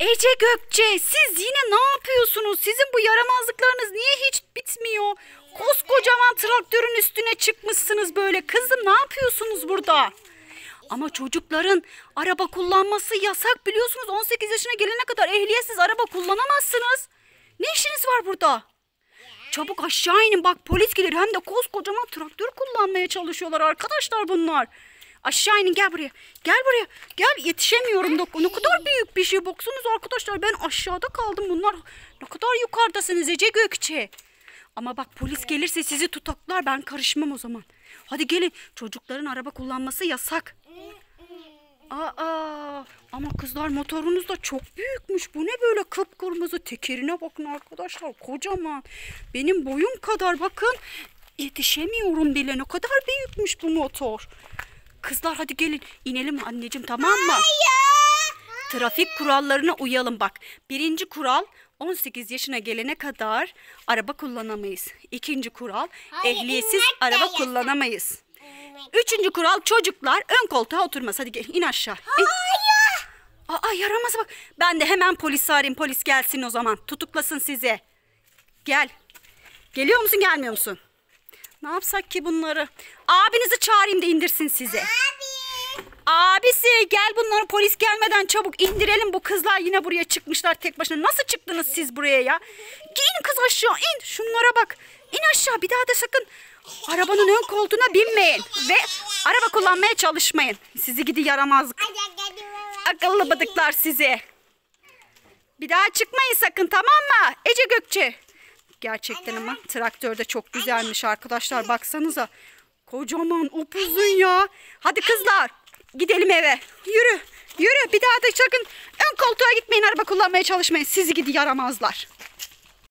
Ece Gökçe siz yine ne yapıyorsunuz? Sizin bu yaramazlıklarınız niye hiç bitmiyor? Koskocaman traktörün üstüne çıkmışsınız böyle. Kızım ne yapıyorsunuz burada? Ama çocukların araba kullanması yasak biliyorsunuz. 18 yaşına gelene kadar ehliyetsiz araba kullanamazsınız. Ne işiniz var burada? Çabuk aşağı inin bak polis gelir. Hem de koskocaman traktör kullanmaya çalışıyorlar arkadaşlar bunlar. Aşağı inin gel buraya. Gel buraya. Gel yetişemiyorum. Dok ne kadar büyük bir şey. boksunuz arkadaşlar ben aşağıda kaldım. Bunlar ne kadar yukarıdasınız Ece Gökçe. Ama bak polis gelirse sizi tutaklar. Ben karışmam o zaman. Hadi gelin. Çocukların araba kullanması yasak. Aa, ama kızlar motorunuz da çok büyükmüş. Bu ne böyle kıpkırmızı tekerine bakın arkadaşlar kocaman. Benim boyum kadar bakın yetişemiyorum bile ne kadar büyükmüş bu motor. Kızlar hadi gelin inelim anneciğim tamam mı? Hayır. Trafik kurallarına uyalım bak. Birinci kural 18 yaşına gelene kadar araba kullanamayız. İkinci kural Hayır, ehliyetsiz araba yasak. kullanamayız. Üçüncü kural çocuklar ön koltuğa oturmaz. Hadi gel in aşağı. İn. Hayır. Aa yaramaz bak. Ben de hemen polis arayayım. Polis gelsin o zaman. Tutuklasın sizi. Gel. Geliyor musun gelmiyor musun? Ne yapsak ki bunları? Abinizi çağırayım da indirsin sizi. Abi. Abisi gel bunları polis gelmeden çabuk indirelim. Bu kızlar yine buraya çıkmışlar tek başına. Nasıl çıktınız siz buraya ya? İn kız aşağı in. Şunlara bak. İn aşağı bir daha da sakın arabanın ön koltuğuna binmeyin. Ve araba kullanmaya çalışmayın. Sizi gidi yaramazlık. Akıllı bıdıklar sizi. Bir daha çıkmayın sakın tamam mı? Ece Gökçe. Gerçekten ama traktör de çok güzelmiş arkadaşlar. Baksanıza. Kocaman upuzun ya. Hadi kızlar gidelim eve. Yürü. Yürü. Bir daha da sakın ön koltuğa gitmeyin. Araba kullanmaya çalışmayın. Sizi gidi yaramazlar.